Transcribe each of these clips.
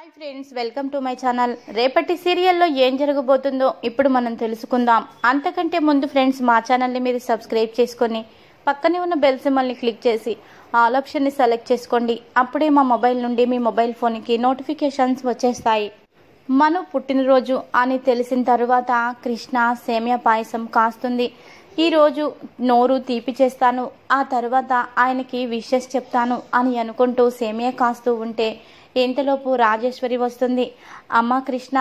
Hi friends welcome to my channel రేపటి సీరియల్లో ఏం జరగబోతుందో ఇప్పుడు మనం తెలుసుకుందాం అంతకంటే ముందు ఫ్రెండ్స్ మా ఛానల్ని మీరు సబ్స్క్రైబ్ చేసుకొని పక్కనే ఉన్న బెల్ సిమ్మల్ని క్లిక్ చేసి ఆల్ ఆప్షన్ని సెలెక్ట్ చేసుకోండి అప్పుడే మా మొబైల్ నుండి మీ మొబైల్ ఫోన్కి నోటిఫికేషన్స్ వచ్చేస్తాయి మను పుట్టినరోజు అని తెలిసిన తరువాత కృష్ణ సేమియా పాయసం కాస్తుంది ఈరోజు నోరు తీపి చేస్తాను ఆ తర్వాత ఆయనకి విషెస్ చెప్తాను అని అనుకుంటూ సేమియా కాస్తూ ఉంటే ఇంతలోపు రాజేశ్వరి వస్తుంది అమ్మ కృష్ణ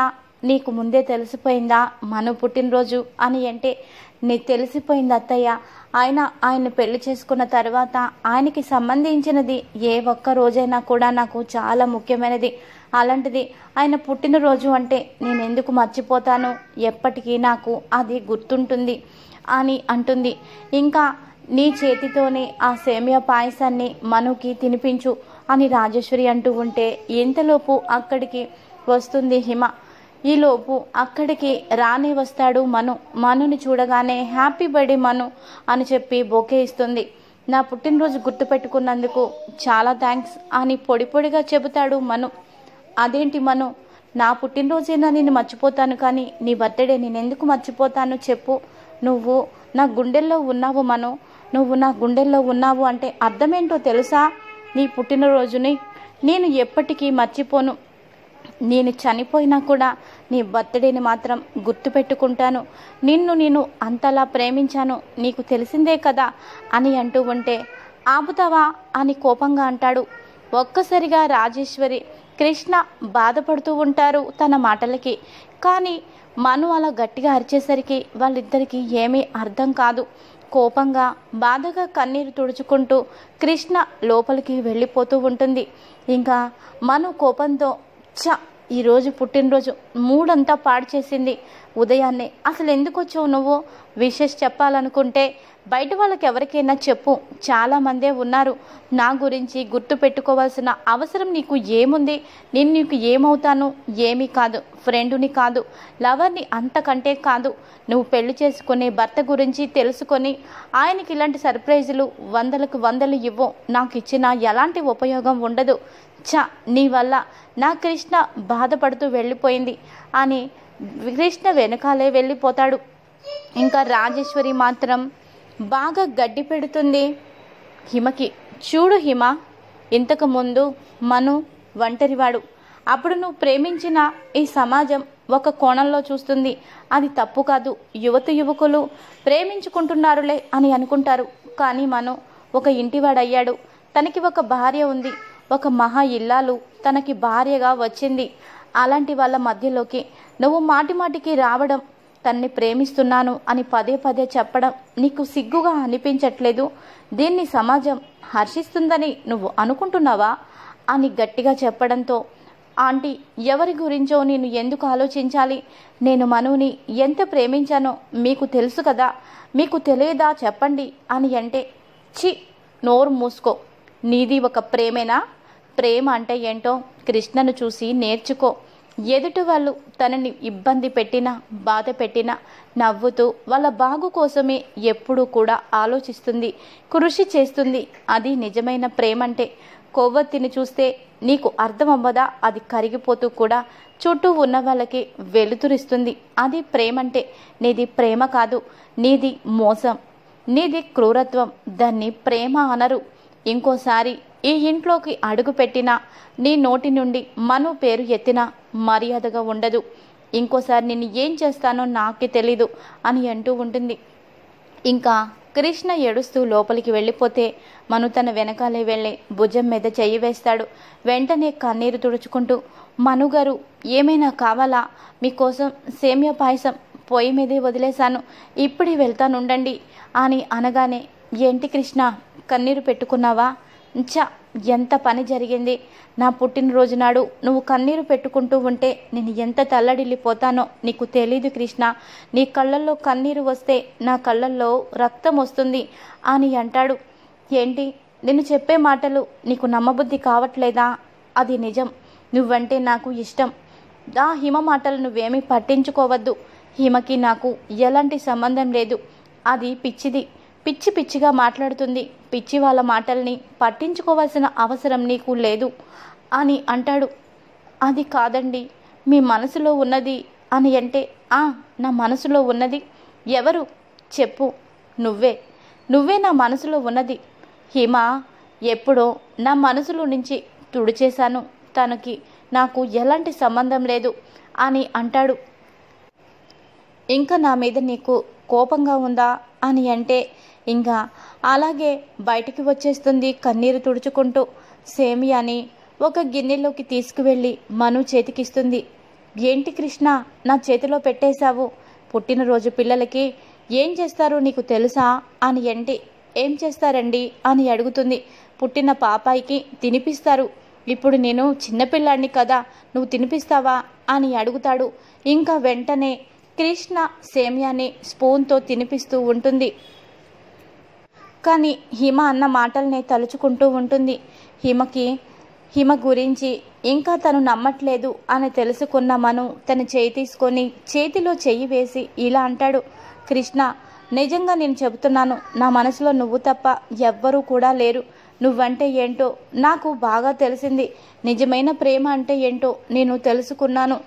నీకు ముందే తెలిసిపోయిందా మను పుట్టినరోజు అని అంటే నీకు తెలిసిపోయింది అత్తయ్య ఆయన ఆయన పెళ్లి చేసుకున్న తర్వాత ఆయనకి సంబంధించినది ఏ ఒక్క రోజైనా కూడా నాకు చాలా ముఖ్యమైనది అలాంటిది ఆయన పుట్టినరోజు అంటే నేను ఎందుకు మర్చిపోతాను ఎప్పటికీ నాకు అది గుర్తుంటుంది అని అంటుంది ఇంకా నీ చేతితోనే ఆ సేమియా పాయసాన్ని మనుకి తినిపించు అని రాజేశ్వరి అంటూ ఉంటే ఇంతలోపు అక్కడికి వస్తుంది హిమ ఈలోపు అక్కడికి రాని వస్తాడు మను మనుని చూడగానే హ్యాపీ బర్త్డే మను అని చెప్పి బొకే ఇస్తుంది నా పుట్టినరోజు గుర్తుపెట్టుకున్నందుకు చాలా థ్యాంక్స్ అని పొడి పొడిగా చెబుతాడు మను అదేంటి మను నా పుట్టినరోజైనా నేను మర్చిపోతాను కానీ నీ బర్త్డే నేను ఎందుకు మర్చిపోతాను చెప్పు నువ్వు నా గుండెల్లో ఉన్నావు మను నువ్వు నా గుండెల్లో ఉన్నావు అంటే అర్థమేంటో తెలుసా నీ పుట్టినరోజుని నేను ఎప్పటికీ మర్చిపోను నేను చనిపోయినా కూడా నీ బర్త్డేని మాత్రం గుర్తుపెట్టుకుంటాను నిన్ను నేను అంతలా ప్రేమించాను నీకు తెలిసిందే కదా అని అంటూ ఉంటే ఆపుతావా అని కోపంగా అంటాడు ఒక్కసారిగా రాజేశ్వరి కృష్ణ బాధపడుతూ ఉంటారు తన మాటలకి కానీ మను అలా గట్టిగా అరిచేసరికి వాళ్ళిద్దరికీ ఏమీ అర్థం కాదు కోపంగా బాధగా కన్నీరు తుడుచుకుంటూ కృష్ణ లోపలికి వెళ్ళిపోతూ ఉంటుంది ఇంకా మను కోపంతో అచ్చ ఈరోజు పుట్టినరోజు మూడంతా పాడు చేసింది ఉదయాన్నే అసలు ఎందుకు వచ్చావు నువ్వు విషెస్ చెప్పాలనుకుంటే బయట వాళ్ళకి ఎవరికైనా చెప్పు చాలామందే ఉన్నారు నా గురించి గుర్తు పెట్టుకోవాల్సిన అవసరం నీకు ఏముంది నేను నీకు ఏమవుతాను ఏమీ కాదు ఫ్రెండుని కాదు లవర్ని అంతకంటే కాదు నువ్వు పెళ్లి చేసుకునే భర్త గురించి తెలుసుకొని ఆయనకి ఇలాంటి సర్ప్రైజులు వందలకు వందలు ఇవ్వు నాకు ఇచ్చిన ఎలాంటి ఉపయోగం ఉండదు చ నీ వల్ల నా కృష్ణ బాధపడుతూ వెళ్ళిపోయింది అని కృష్ణ వెనకాలే వెళ్ళిపోతాడు ఇంకా రాజేశ్వరి మాత్రం బాగా గడ్డి పెడుతుంది హిమకి చూడు హిమ ఇంతకుముందు మను ఒంటరివాడు అప్పుడు నువ్వు ప్రేమించిన ఈ సమాజం ఒక కోణంలో చూస్తుంది అది తప్పు కాదు యువత యువకులు ప్రేమించుకుంటున్నారులే అని అనుకుంటారు కానీ మను ఒక ఇంటివాడయ్యాడు తనకి ఒక భార్య ఉంది ఒక మహా ఇల్లాలు తనకి భార్యగా వచ్చింది అలాంటి వాళ్ళ మధ్యలోకి నువ్వు మాటిమాటికి రావడం తన్ని ప్రేమిస్తున్నాను అని పదే పదే చెప్పడం నీకు సిగ్గుగా అనిపించట్లేదు దీన్ని సమాజం హర్షిస్తుందని నువ్వు అనుకుంటున్నావా అని గట్టిగా చెప్పడంతో ఆంటీ ఎవరి గురించో నేను ఎందుకు ఆలోచించాలి నేను మనుని ఎంత ప్రేమించానో మీకు తెలుసు కదా మీకు తెలియదా చెప్పండి అని అంటే చి నోరు మూసుకో నీది ఒక ప్రేమేనా ప్రేమ అంటే ఏంటో కృష్ణను చూసి నేర్చుకో ఎదుటి వాళ్ళు తనని ఇబ్బంది పెట్టినా బాధ పెట్టినా నవ్వుతూ వాళ్ళ బాగు కోసమే ఎప్పుడూ కూడా ఆలోచిస్తుంది కృషి చేస్తుంది అది నిజమైన ప్రేమ అంటే కొవ్వొత్తిని చూస్తే నీకు అర్థం అవ్వదా అది కరిగిపోతూ కూడా చుట్టూ ఉన్న వాళ్ళకి వెలుతురిస్తుంది అది ప్రేమంటే నీది ప్రేమ కాదు నీది మోసం నీది క్రూరత్వం దాన్ని ప్రేమ అనరు ఇంకోసారి ఈ ఇంట్లోకి పెట్టినా నీ నోటి నుండి మను పేరు ఎత్తినా మర్యాదగా ఉండదు ఇంకోసారి నేను ఏం చేస్తానో నాకే తెలీదు అని అంటూ ఉంటుంది ఇంకా కృష్ణ ఏడుస్తూ లోపలికి వెళ్ళిపోతే మను తన వెనకాలే వెళ్ళి భుజం మీద చెయ్యి వేస్తాడు వెంటనే కన్నీరు తుడుచుకుంటూ మనుగారు ఏమైనా కావాలా మీకోసం సేమ్య పాయసం పొయ్యి మీదే వదిలేశాను ఇప్పుడే వెళ్తానుండండి అని అనగానే ఏంటి కృష్ణ కన్నీరు పెట్టుకున్నావా చా ఎంత పని జరిగింది నా పుట్టినరోజు నాడు నువ్వు కన్నీరు పెట్టుకుంటూ ఉంటే నేను ఎంత తల్లడిల్లిపోతానో నీకు తెలీదు కృష్ణ నీ కళ్ళల్లో కన్నీరు వస్తే నా కళ్ళల్లో రక్తం వస్తుంది అని అంటాడు ఏంటి నేను చెప్పే మాటలు నీకు నమ్మబుద్ధి కావట్లేదా అది నిజం నువ్వంటే నాకు ఇష్టం ఆ హిమ మాటలు నువ్వేమీ పట్టించుకోవద్దు హిమకి నాకు ఎలాంటి సంబంధం లేదు అది పిచ్చిది పిచ్చి పిచ్చిగా మాట్లాడుతుంది పిచ్చి వాళ్ళ మాటల్ని పట్టించుకోవాల్సిన అవసరం నీకు లేదు అని అంటాడు అది కాదండి మీ మనసులో ఉన్నది అని అంటే ఆ నా మనసులో ఉన్నది ఎవరు చెప్పు నువ్వే నువ్వే నా మనసులో ఉన్నది హిమ ఎప్పుడో నా మనసులో నుంచి తుడిచేశాను తనకి నాకు ఎలాంటి సంబంధం లేదు అని అంటాడు ఇంకా నా మీద నీకు కోపంగా ఉందా అని అంటే ఇంకా అలాగే బయటికి వచ్చేస్తుంది కన్నీరు తుడుచుకుంటూ సేమియాని ఒక గిన్నెలోకి తీసుకువెళ్ళి మను చేతికిస్తుంది ఏంటి కృష్ణ నా చేతిలో పెట్టేశావు పుట్టినరోజు పిల్లలకి ఏం చేస్తారు నీకు తెలుసా అని ఎంటి ఏం చేస్తారండి అని అడుగుతుంది పుట్టిన పాపాయికి తినిపిస్తారు ఇప్పుడు నేను చిన్నపిల్లాడిని కదా నువ్వు తినిపిస్తావా అని అడుగుతాడు ఇంకా వెంటనే కృష్ణ సేమ్యాని స్పూన్తో తినిపిస్తూ ఉంటుంది కానీ హిమ అన్న మాటల్ని తలుచుకుంటూ ఉంటుంది హిమకి హిమ గురించి ఇంకా తను నమ్మట్లేదు అని తెలుసుకున్న మను తన చేయి తీసుకొని చేతిలో చెయ్యి వేసి ఇలా అంటాడు కృష్ణ నిజంగా నేను చెబుతున్నాను నా మనసులో నువ్వు తప్ప ఎవ్వరూ కూడా లేరు నువ్వంటే ఏంటో నాకు బాగా తెలిసింది నిజమైన ప్రేమ అంటే ఏంటో నేను తెలుసుకున్నాను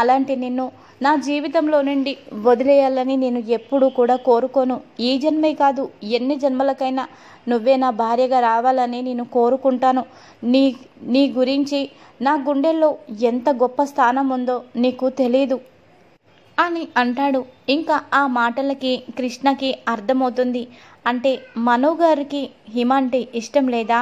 అలాంటి నిన్ను నా జీవితంలో నుండి వదిలేయాలని నేను ఎప్పుడూ కూడా కోరుకోను ఈ జన్మే కాదు ఎన్ని జన్మలకైనా నువ్వే నా భార్యగా రావాలని నేను కోరుకుంటాను నీ నీ గురించి నా గుండెల్లో ఎంత గొప్ప స్థానం ఉందో నీకు తెలియదు అని అంటాడు ఇంకా ఆ మాటలకి కృష్ణకి అర్థమవుతుంది అంటే మనోగారికి హిమ అంటే ఇష్టం లేదా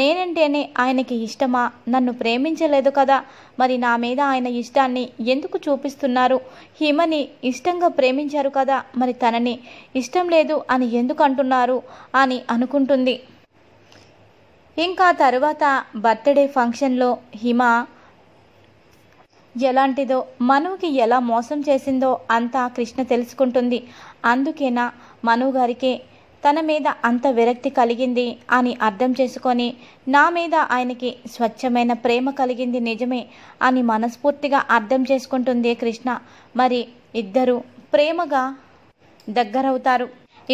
నేనంటేనే ఆయనకి ఇష్టమా నన్ను ప్రేమించలేదు కదా మరి నా మీద ఆయన ఇష్టాన్ని ఎందుకు చూపిస్తున్నారు హిమని ఇష్టంగా ప్రేమించారు కదా మరి తనని ఇష్టం లేదు అని ఎందుకు అంటున్నారు అని అనుకుంటుంది ఇంకా తరువాత బర్త్డే ఫంక్షన్లో హిమ ఎలాంటిదో మనువుకి ఎలా మోసం చేసిందో అంతా కృష్ణ తెలుసుకుంటుంది అందుకేనా మనువు గారికి తన మీద అంత విరక్తి కలిగింది అని అర్థం చేసుకొని నా మీద ఆయనకి స్వచ్ఛమైన ప్రేమ కలిగింది నిజమే అని మనస్ఫూర్తిగా అర్థం చేసుకుంటుంది కృష్ణ మరి ఇద్దరు ప్రేమగా దగ్గరవుతారు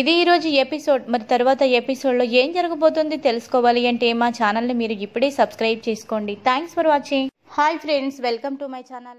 ఇది ఈరోజు ఎపిసోడ్ మరి తర్వాత ఎపిసోడ్లో ఏం జరగబోతుంది తెలుసుకోవాలి అంటే మా ఛానల్ని మీరు ఇప్పుడే సబ్స్క్రైబ్ చేసుకోండి thanks for watching Hi friends, welcome to my channel.